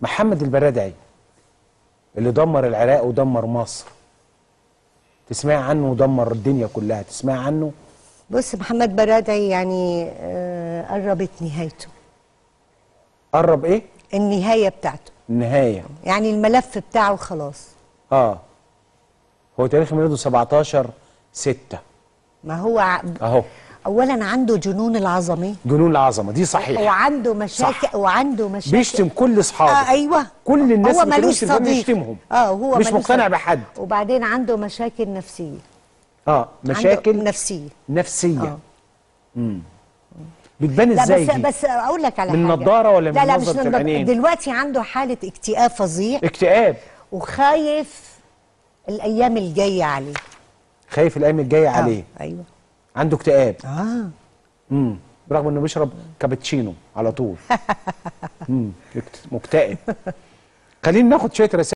محمد البرادعي اللي دمر العراق ودمر مصر تسمع عنه ودمر الدنيا كلها تسمع عنه بص محمد برادعي يعني آه، قربت نهايته قرب ايه النهايه بتاعته النهايه يعني الملف بتاعه خلاص اه هو تاريخ ميلاده 17 6 ما هو ع... اهو اولا عنده جنون العظمه جنون العظمه دي صحيح وعنده مشاكل صح. وعنده مشاكل بيشتم كل اصحابه آه ايوه كل الناس هو ملوش صديق يشتمهم اه هو مش مقتنع بحد وبعدين عنده مشاكل نفسيه اه مشاكل نفسيه نفسيه آه. بتبان ازاي بس دي؟ بس اقول لك على من حاجه من ولا من لا لا مش نضاره دلوقتي عنده حاله اكتئاب فظيع اكتئاب وخايف الايام الجايه عليه خايف الايام الجايه آه. عليه ايوه عنده اكتئاب اه امم برغم انه بيشرب كابتشينو على طول امم مكتئب خلينا ناخد شويه رسائل